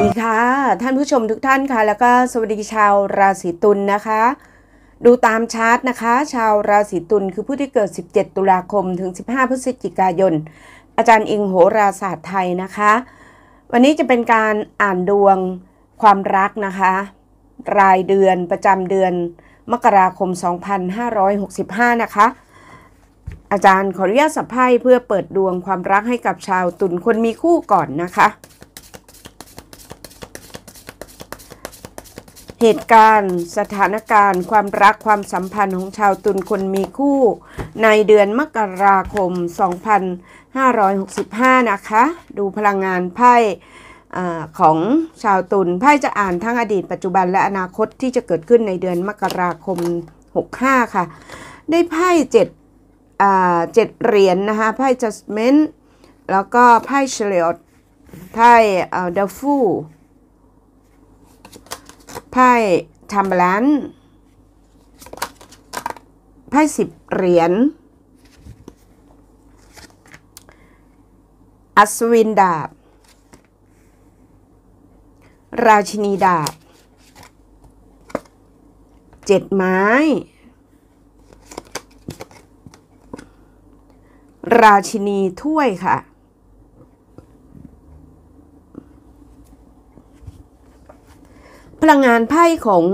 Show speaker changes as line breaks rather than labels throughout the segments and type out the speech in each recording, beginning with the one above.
ดีค่ะท่านผู้ชมทุกท่านค่ะ แล้วก็สวัสดีชาวราศีตุลนนะคะ ดูตามชาร์ตนะคะ ชาวราศีตุลคือผู้ที่เกิด 17 ตุลาคมถึง 15 พฤศจิกายน อาจารย์อิงโหราศาสตร์ไทยนะคะ วันนี้จะเป็นการอ่านดวงความรักนะคะ รายเดือนประจำเดือนมกราคม 2565 นะคะ อาจารย์ขออนุญาตสัพไพ่เพื่อเปิดดวงความรักให้กับชาวตุลคนมีคู่ก่อนนะคะเหตุการณ์สถานการณ์ความรักความสัมพันธ์ของชาวตุลคนมีคู่ในเดือนมกราคม 2565 นะคะ ดูพลังงานไพ่ของชาวตุลไพ่จะอ่านทั้งอดีตปัจจุบันและอนาคตที่จะเกิดขึ้นในเดือนมกราคม 65 ค่ะ ได้ไพ่เจ็ดเจ็ดเหรียญนนะคะ ไพ่จัสเมนแล้วก็ไพ่เฉลอวไพ่เดฟู h ไพ่ทัมบลันไพ่สิบเหรียญ อัศวิน ดาบ ราชินีดาบเจ็ดไม้ ราชินีถ้วยค่ะพลังงานไพ่ของ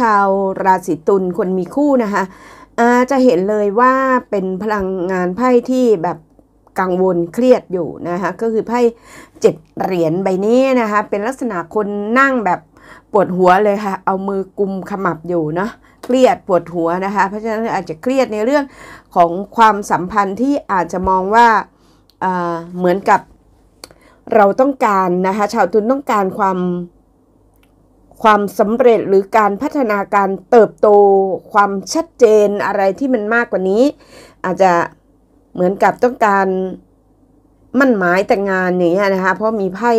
ชาวราศีตุลคนมีคู่นะคะาจะเห็นเลยว่าเป็นพลังงานไพ่ที่แบบกังวลเครียดอยู่นะคะก็คือไพ่เจ็ดเหรียญใบนี้นะคะเป็นลักษณะคนนั่งแบบปวดหัวเลยค่ะเอามือกุมขมับอยู่เนาะเครียดปวดหัวนะคะเพราะฉะนั้นอาจจะเครียดในเรื่องของความสัมพันธ์ที่อาจจะมองว่าเหมือนกับเราต้องการนะคะชาวตุลต้องการความความสำเร็จหรือการพัฒนาการเติบโตความชัดเจนอะไรที่มันมากกว่านี้ อาจจะเหมือนกับต้องการมั่นหมายแต่งงานอย่างเงี้ยนะคะ เพราะมีไพ่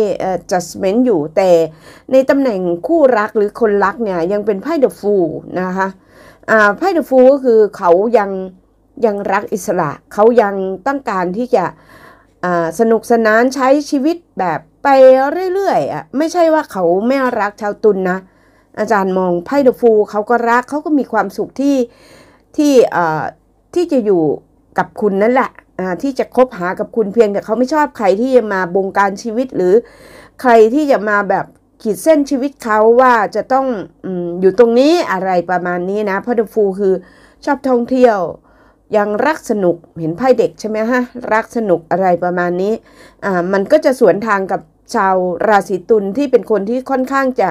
judgment อยู่แต่ในตำแหน่งคู่รักหรือคนรักเนี่ยยังเป็นไพ่ the fool นะคะไพ่ the fool ก็คือเขายังยังรักอิสระเขายังต้องการที่จะสนุกสนานใช้ชีวิตแบบไปเรื่อยๆอ่ะไม่ใช่ว่าเขาไม่รักชาวตุนนะอาจารย์มองไพ่เดฟูเขาก็รักเขาก็มีความสุขที่ที่ที่จะอยู่กับคุณนั่นแหละที่จะคบหากับคุณเพียงแต่เขาไม่ชอบใครที่จะมาบงการชีวิตหรือใครที่จะมาแบบขีดเส้นชีวิตเขาว่าจะต้องอยู่ตรงนี้อะไรประมาณนี้นะเพราะเดฟูคือชอบท่องเที่ยวยังรักสนุกเห็นไพ่เด็กใช่ไหมฮะรักสนุกอะไรประมาณนี้ อ่ามันก็จะสวนทางกับชาวราศีตุลที่เป็นคนที่ค่อนข้างจะ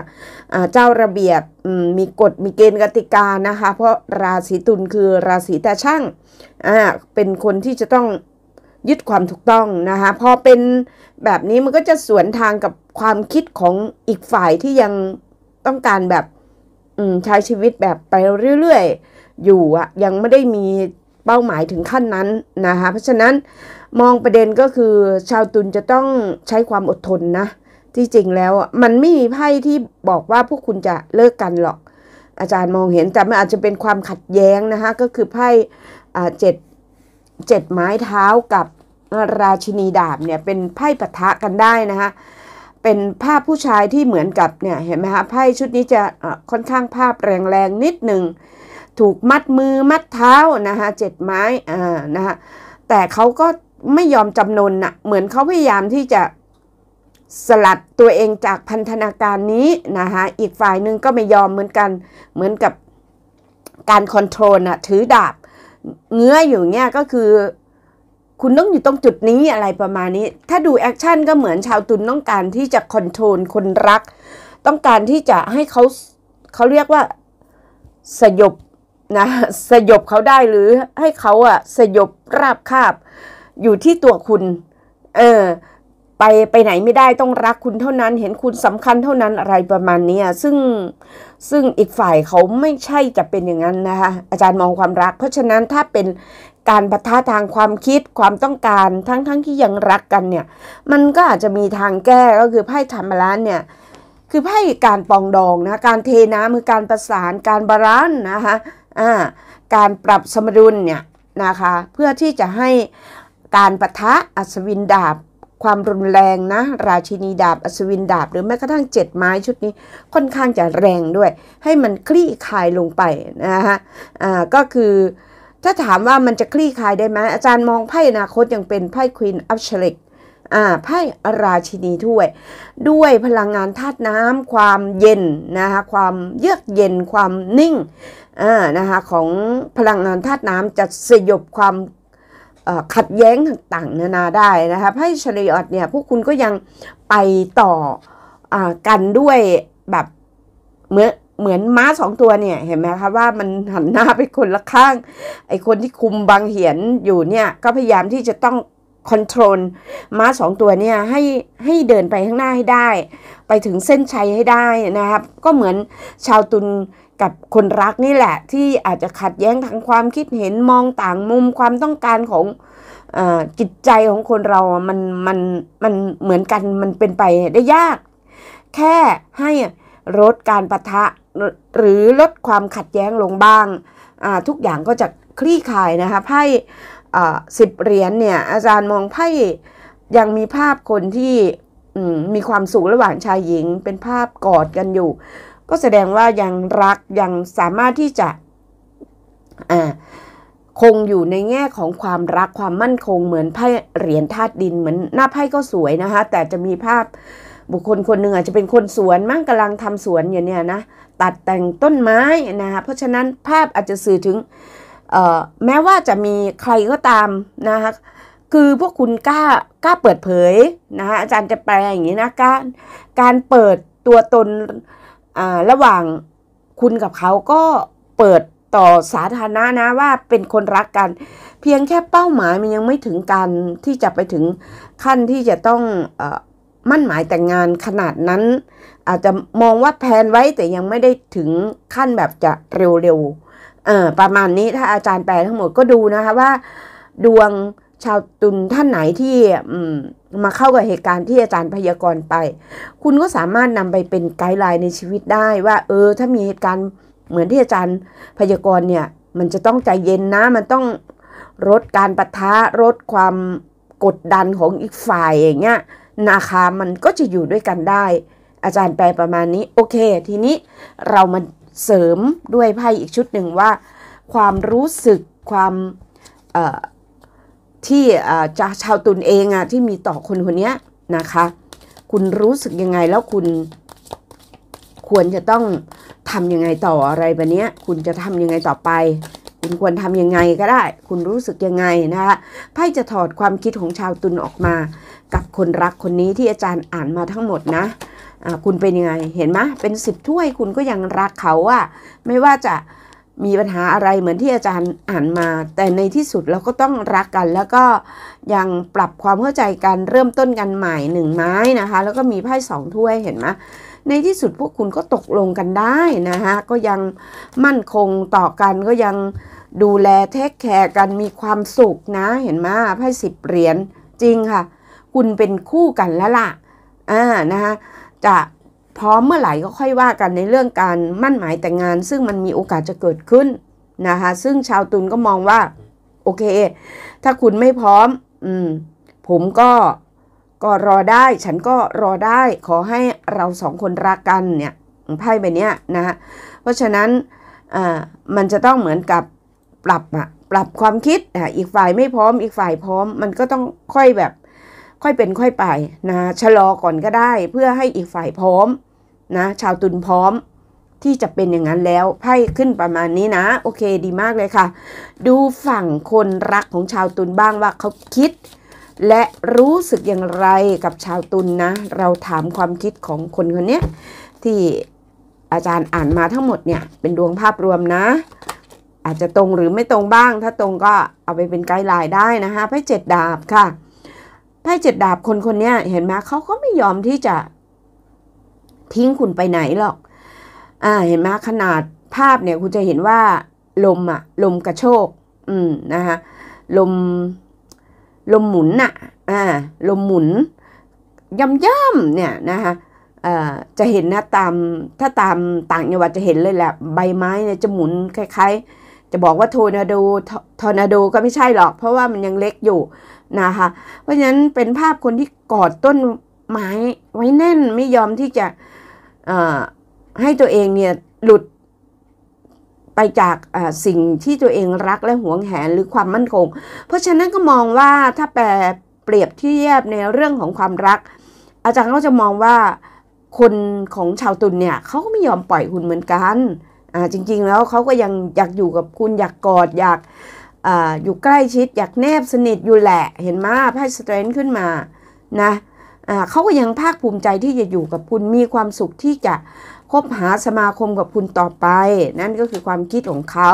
เจ้าระเบียบมีกฎมีเกณฑ์กติกานะคะเพราะราศีตุลคือราศีตาช่างเป็นคนที่จะต้องยึดความถูกต้องนะคะพอเป็นแบบนี้มันก็จะสวนทางกับความคิดของอีกฝ่ายที่ยังต้องการแบบใช้ชีวิตแบบไปเรื่อย ๆ อยู่อะยังไม่ได้มีเป้าหมายถึงขั้นนั้นนะคะเพราะฉะนั้นมองประเด็นก็คือชาวตุลจะต้องใช้ความอดทนนะที่จริงแล้วมันไม่มีไพ่ที่บอกว่าพวกคุณจะเลิกกันหรอก อาจารย์มองเห็นแต่มันอาจจะเป็นความขัดแย้งนะคะก็คือไพ่เจ็ดเจ็ดไม้เท้ากับราชินีดาบเนี่ยเป็นไพ่ปะทะกันได้นะคะเป็นภาพผู้ชายที่เหมือนกับเนี่ยเห็นไหมคะไพ่ชุดนี้จะค่อนข้างภาพแรงๆนิดหนึ่งถูกมัดมือมัดเท้านะคะเจ็ดไม้อ่านะคะแต่เขาก็ไม่ยอมจำนนนะเหมือนเขาพยายามที่จะสลัดตัวเองจากพันธนาการนี้นะคะอีกฝ่ายหนึ่งก็ไม่ยอมเหมือนกันเหมือนกับการคอนโทรลนะถือดาบเงื้ออยู่เนี้ยก็คือคุณต้องอยู่ตรงจุดนี้อะไรประมาณนี้ ถ้าดูแอคชั่นก็เหมือนชาวตุนต้องการที่จะคอนโทรลคนรัก ต้องการที่จะให้เขาเขาเรียกว่าสยบนะ สยบเขาได้หรือให้เขาอ่ะสยบราบคาบอยู่ที่ตัวคุณเออไปไปไหนไม่ได้ต้องรักคุณเท่านั้นเห็นคุณสำคัญเท่านั้นอะไรประมาณนี้ซึ่งซึ่งอีกฝ่ายเขาไม่ใช่จะเป็นอย่างนั้นนะคะอาจารย์มองความรัก เพราะฉะนั้นถ้าเป็นการปะทะทางความคิดความต้องการทั้ง ๆทที่ยังรักกันเนี่ยมันก็อาจจะมีทางแก้ก็คือไพ่ธรรมร้านเนี่ย คือไพ่การปองดองนะการเทน้ำคือการประสานการบาลานนะคะการปรับสมดุลเนี่ยนะคะเพื่อที่จะให้การประทะอัศวินดาบ ความรุนแรง นะ ราชินีดาบอัศวินดาบหรือแม้กระทั่งเจ็ดไม้ชุดนี้ค่อนข้างจะแรงด้วย ให้มันคลี่คลายลงไปนะฮะอ่าก็คือถ้าถามว่ามันจะคลี่คลายได้ไหมอาจารย์มองไพ่อนาคตยังเป็นไพ่ควีนอัพเชลิกอ่าไพ่ราชินีถ้วย ด้วยพลังงานธาตุน้ำความเย็นนะคะความเยือกเย็นความนิ่งอ่านะคะของพลังงานธาตุน้ำจะสยบความขัดแย้งต่างๆ นานาได้นะคะไพ่ชริออตเนี่ยพวกคุณก็ยังไปต่ออกันด้วยแบบเหมือนเหมือนม้าสองตัวเนี่ยเห็นไหมคะว่ามันหันหน้าไปคนละข้างไอคนที่คุมบางเหียนอยู่เนี่ยก็พยายามที่จะต้องคอนโทรลม้าสองตัวเนี่ยให้ให้เดินไปข้างหน้าให้ได้ ไปถึงเส้นชัยให้ได้นะครับก็เหมือนชาวตุนกับคนรักนี่แหละที่อาจจะขัดแย้งทางความคิดเห็นมองต่างมุมความต้องการของอจิตใจของคนเรา มันมันมันเหมือนกันมันเป็นไปได้ยาก แค่ให้ลดการประทะหรือลดความขัดแย้งลงบ้างทุกอย่างก็จะคลี่คลายนะคะไพ่สิบเหรียญเนี่ยอาจารย์มองไพ่ยังมีภาพคนที่มีความสุขระหว่างชายหญิงเป็นภาพกอดกันอยู่ก็แสดงว่ายังรักยังสามารถที่จะคงอยู่ในแง่ของความรักความมั่นคงเหมือนไพ่เหรียญธาตุดินเหมือนหน้าไพ่ก็สวยนะคะ แต่จะมีภาพบุคคลคนหนึ่งอาจจะเป็นคนสวนมั่งกำลังทำสวนอยางเนี้ยนะตัดแต่งต้นไม้นะคะเพราะฉะนั้นภาพอาจจะสื่อถึงแม้ว่าจะมีใครก็ตามนะคะคือพวกคุณกล้ากล้าเปิดเผยนะคะอาจารย์จะแปลอย่างนี้นะการการเปิดตัวตนระหว่างคุณกับเขาก็เปิดต่อสาธารณะนะว่าเป็นคนรักกัน เพียงแค่เป้าหมายมันยังไม่ถึงกันที่จะไปถึงขั้นที่จะต้องอมั่นหมายแต่งงานขนาดนั้น อาจจะมองว่าแพนไว้แต่ยังไม่ได้ถึงขั้นแบบจะเร็วๆประมาณนี้ถ้าอาจารย์แปลทั้งหมดก็ดูนะคะว่า ดวงชาวตุลท่านไหนที่มาเข้ากับเหตุการณ์ที่อาจารย์พยากรณ์ไป คุณก็สามารถนำไปเป็นไกด์ไลน์ในชีวิตได้ว่า เออถ้ามีเหตุการณ์เหมือนที่อาจารย์พยากรณ์เนี่ยมันจะต้องใจเย็นนะ มันต้องลดการปะทะลดความกดดันของอีกฝ่ายอย่างเงี้ยนาคามันก็จะอยู่ด้วยกันได้อาจารย์แปลประมาณนี้โอเคทีนี้เรามาเสริมด้วยไพ่อีกชุดหนึ่งว่า ความรู้สึกความที่จะชาวตุนเองอะที่มีต่อคนคนนี้นะคะ คุณรู้สึกยังไงแล้วคุณควรจะต้องทำยังไงต่ออะไรแบบนี้คุณจะทำยังไงต่อไป คุณควรทำยังไงก็ได้ คุณรู้สึกยังไงนะคะไพ่จะถอดความคิดของชาวตุนออกมา กับคนรักคนนี้ที่อาจารย์อ่านมาทั้งหมดนะะคุณเป็นยังไงเห็นไหมเป็นสิบถ้วยคุณก็ยังรักเขาอะไม่ว่าจะมีปัญหาอะไรเหมือนที่อาจารย์อ่านมา แต่ในที่สุดเราก็ต้องรักกันแล้วก็ยังปรับความเข้าใจกันเริ่มต้นกันใหม่หนึ่งไม้นะคะ แล้วก็มีไพ่สองถ้วยเห็นไหมในที่สุดพวกคุณก็ตกลงกันได้นะคะก็ยังมั่นคงต่อกันก็ยังดูแลเทคแคร์กันมีความสุขนะ เห็นไหมไพ่สิบเหรียญจริงค่ะ คุณเป็นคู่กันแล้วล่ะอ่านะคะจะพร้อมเมื่อไหร่ก็ค่อยว่ากันในเรื่องการมั่นหมายแต่งงานซึ่งมันมีโอกาสจะเกิดขึ้นนะคะซึ่งชาวตุลก็มองว่าโอเค ถ้าคุณไม่พร้อมอืมผมก็ก็รอได้ ฉันก็รอได้ขอให้เราสองคนรักกันเนี่ยไพ่ใบนี้นะฮะเพราะฉะนั้นอ่ามันจะต้องเหมือนกับ ปรับอะปรับความคิดอ่อีกฝ่ายไม่พร้อมอีกฝ่ายพร้อมมันก็ต้องค่อยแบบค่อยเป็นค่อยไปนะชะลอก่อนก็ได้เพื่อให้อีกฝ่ายพร้อมนะชาวตุลพร้อมที่จะเป็นอย่างนั้นแล้วไพ่ขึ้นประมาณนี้นะ โอเค ดีมากเลยค่ะ ดูฝั่งคนรักของชาวตุลบ้างว่าเขาคิด และรู้สึกอย่างไรกับชาวตุลนนะ เราถามความคิดของคนคนนี้ที่อาจารย์อ่านมาทั้งหมดเนี่ย เป็นดวงภาพรวมนะ อาจจะตรงหรือไม่ตรงบ้าง ถ้าตรงก็เอาไปเป็นไกด์ไลน์ได้นะคะไพ่เจ็ดดาบค่ะไพ่เจ็ดดาบคนคนนี้เห็นไหมเขาก็ไม่ยอมที่จะทิ้งคุณไปไหนหรอก อ่าเห็นไหมขนาดภาพเนี่ยคุณจะเห็นว่า ลมอะลมกระโชก อืม นะคะลม ลมหมุนอะอ่าลมหมุนย่ำำเนี่ยนะคะจะเห็นนะตาม ถ้าตามต่างจังหวัดจะเห็นเลยแหละใบไม้เนี่ยจะหมุนคล้ายๆ จะบอกว่าทอร์นาโดทอร์นาโดก็ไม่ใช่หรอก เพราะว่ามันยังเล็กอยู่นะคะเพราะฉะนั้นเป็นภาพคนที่กอดต้นไม้ไว้แน่นไม่ยอมที่จะให้ตัวเองเนี่ยหลุดไปจากสิ่งที่ตัวเองรักและหวงแหนหรือความมั่นคง เพราะฉะนั้นก็มองว่าถ้าแปลเปรียบเทียบในเรื่องของความรัก อาจารย์ก็จะมองว่าคนของชาวตุลเนี่ยเขาก็ไม่ยอมปล่อยคุณเหมือนกันจริงๆแล้วเขาก็ยังอยากอยู่กับคุณอยากกอดอยากออยู่ใกล้ชิด อยากแนบสนิทอยู่แหละเห็นไหมไพ่สเตรนขึ้นมานะเขาก็ยังภาคภูมิใจที่จะอยู่กับคุณมีความสุขที่จะคบหาสมาคมกับคุณต่อไป นั่นก็คือความคิดของเขา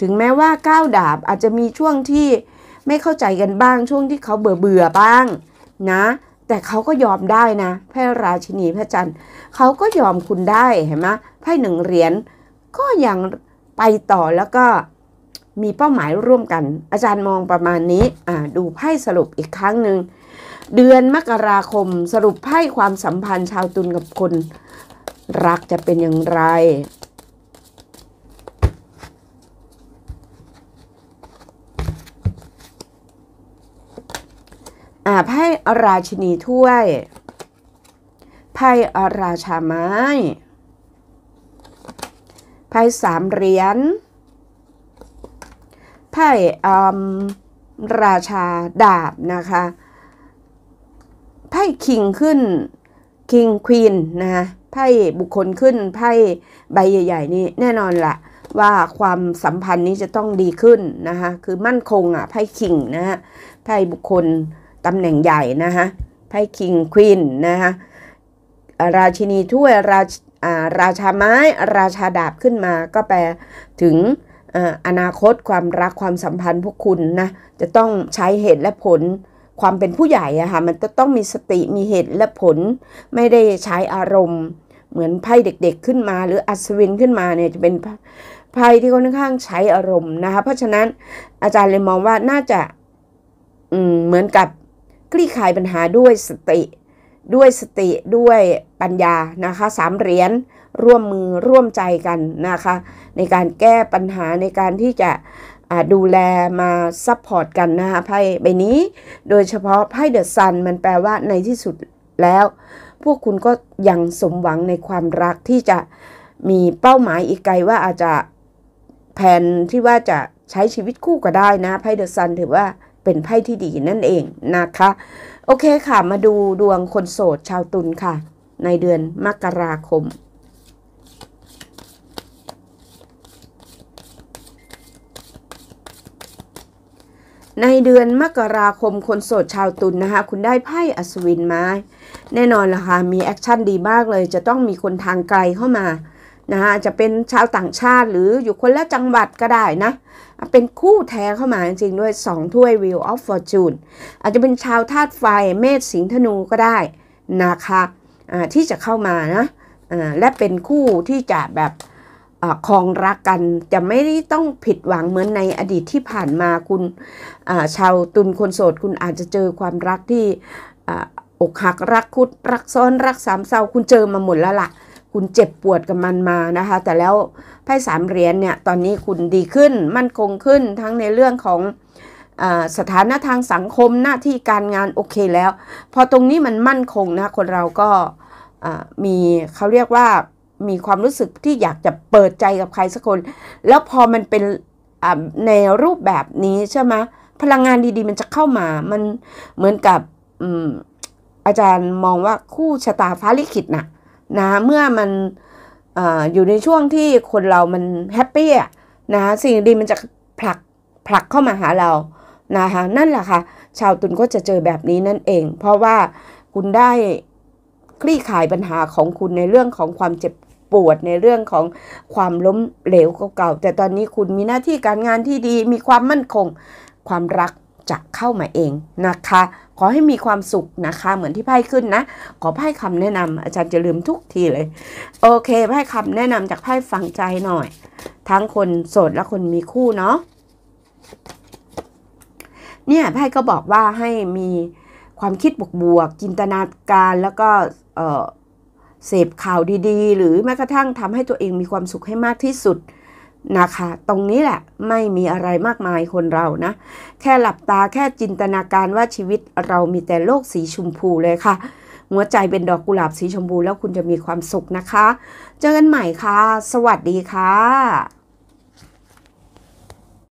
ถึงแม้ว่าก้าวดาบอาจจะมีช่วงที่ไม่เข้าใจกันบ้างช่วงที่เขาเบื่อเบื่อบ้างนะ แต่เขาก็ยอมได้นะพระราชินีพระจันทร์เขาก็ยอมคุณได้เห็นไหมไพ่หนึ่งเหรียญก็ยังไปต่อแล้วก็มีเป้าหมายร่วมกัน อาจารย์มองประมาณนี้ดูไพ่สรุปอีกครั้งหนึ่งเดือนมกราคมสรุปไพ่ความสัมพันธ์ชาวตุลกับคนรักจะเป็นอย่างไรอาไพ่ราชินีถ้วยไพ่ราชาไม้ ไพ่สามเหรียญ ไพ่ราชาดาบนะคะพ่คิงขึ้นคิงควีนนะคะไพ่บุคคลขึ้น ไพ่ใบใหญ่ๆนี่แน่นอนละะว่าความสัมพันธ์นี้จะต้องดีขึ้นนะคะคือมั่นคงอ่ะไพ่คิงนะฮะไพ่บุคคลตำแหน่งใหญ่นะคะไพ่คิงควีนนะคะราชินีถ้วยราชราชาไม้ราชาดาบขึ้นมาก็แปลถึงอนาคตความรักความสัมพันธ์พวกคุณนะจะต้องใช้เหตุและผลความเป็นผู้ใหญ่อะค่ะมันก็ต้องมีสติมีเหตุและผลไม่ได้ใช้อารมณ์ เหมือนไพ่เด็ก ๆขึ้นมา หรืออัศวินขึ้นมาเนี่ยจะเป็นไพ่ที่ค่อนข้างใช้อารมณ์นะคะเพราะฉะนั้นอาจารย์เลยมองว่าน่าจะเหมือนกับคลี่คลายปัญหาด้วยสติด้วยสติด้วยปัญญานะคะสามเหรียญร่วมมือร่วมใจกันนะคะ ในการแก้ปัญหาในการที่จะดูแลมาซัพพอร์ตกันนะคะไพ่ใบนี้โดยเฉพาะไพ่เดอะซันมันแปลว่าในที่สุดแล้ว พวกคุณก็ยังสมหวังในความรักที่จะมีเป้าหมายอีกไกลว่าอาจจะแผนที่ว่าจะใช้ชีวิตคู่ก็ได้นะไพ่เดอะซันถือว่าเป็นไพ่ที่ดีนั่นเองนะคะ โอเคค่ะมาดูดวงคนโสดชาวตุลค่ะในเดือนมกราคมในเดือนมกราคมคนโสดชาวตุลนนะคะคุณได้ไพ่อัศวินมาแน่นอนล่ะค่ะมีแอคชั่นดีมากเลยจะต้องมีคนทางไกลเข้ามานะคะจะเป็นชาวต่างชาติหรืออยู่คนละจังหวัดก็ได้นะเป็นคู่แท้เข้ามาจริงๆด้วย 2 ถ้วย Wheel of Fortune อาจจะเป็นชาวธาตุไฟเมษสิงธนูก็ได้นะคะะที่จะเข้ามานะะและเป็นคู่ที่จะแบบคองรักกันจะไม่ได้ต้องผิดหวังเหมือนในอดีตที่ผ่านมาคุณชาวตุนคนโสดคุณอาจจะเจอความรักที่อกหักรักคุดรักซ้อนรักสามเศร้าคุณเจอมาหมดแล้วละ่ะ คุณเจ็บปวดกับมันมานะคะแต่แล้วไพ่สามเหรียญเนี่ยตอนนี้คุณดีขึ้นมั่นคงขึ้นทั้งในเรื่องของสถานะทางสังคมหน้าที่การงานโอเคแล้วพอตรงนี้มันมั่นคงนะคนเราก็มีเขาเรียกว่ามีความรู้สึกที่อยากจะเปิดใจกับใครสักคน แล้วพอมันเป็นในรูปแบบนี้ใช่ไหมพลังงานดีๆ มันจะเข้ามามันเหมือนกับอาจารย์มองว่าคู่ชะตาฟ้าลิขิตนะนะเมื่อมันออยู่ในช่วงที่คนเรามันแฮปปี้นะสิ่งดีมันจะผลักผลักเข้ามาหาเรานะคะนั่นแหละค่ะ ชาวตุลก็จะเจอแบบนี้นั่นเอง เพราะว่าคุณได้คลี่ขายปัญหาของคุณในเรื่องของความเจ็บปวดในเรื่องของความล้มเหลวเก่าๆ แต่ตอนนี้คุณมีหน้าที่การงานที่ดี มีความมั่นคง ความรักจะเข้ามาเองนะคะ ขอให้มีความสุขนะคะ เหมือนที่ไพ่ขึ้นนะ ขอไพ่คำแนะนำอาจารย์จะลืมทุกทีเลย โอเคไพ่คำแนะนำจากไพ่ฝังใจหน่อย ทั้งคนโสดและคนมีคู่เนาะ เนี่ยไพ่ก็บอกว่าให้มีความคิดบวกๆจินตนาการแล้วก็เอ่อเสพข่าวดีๆ หรือแม้กระทั่งทำให้ตัวเองมีความสุขให้มากที่สุดนะคะ ตรงนี้แหละไม่มีอะไรมากมายคนเรานะ แค่หลับตาแค่จินตนาการว่าชีวิตเรามีแต่โลกสีชมพูเลยค่ะ หัวใจเป็นดอกกุหลาบสีชมพูแล้วคุณจะมีความสุขนะคะ เจอกันใหม่ค่ะ สวัสดีค่ะ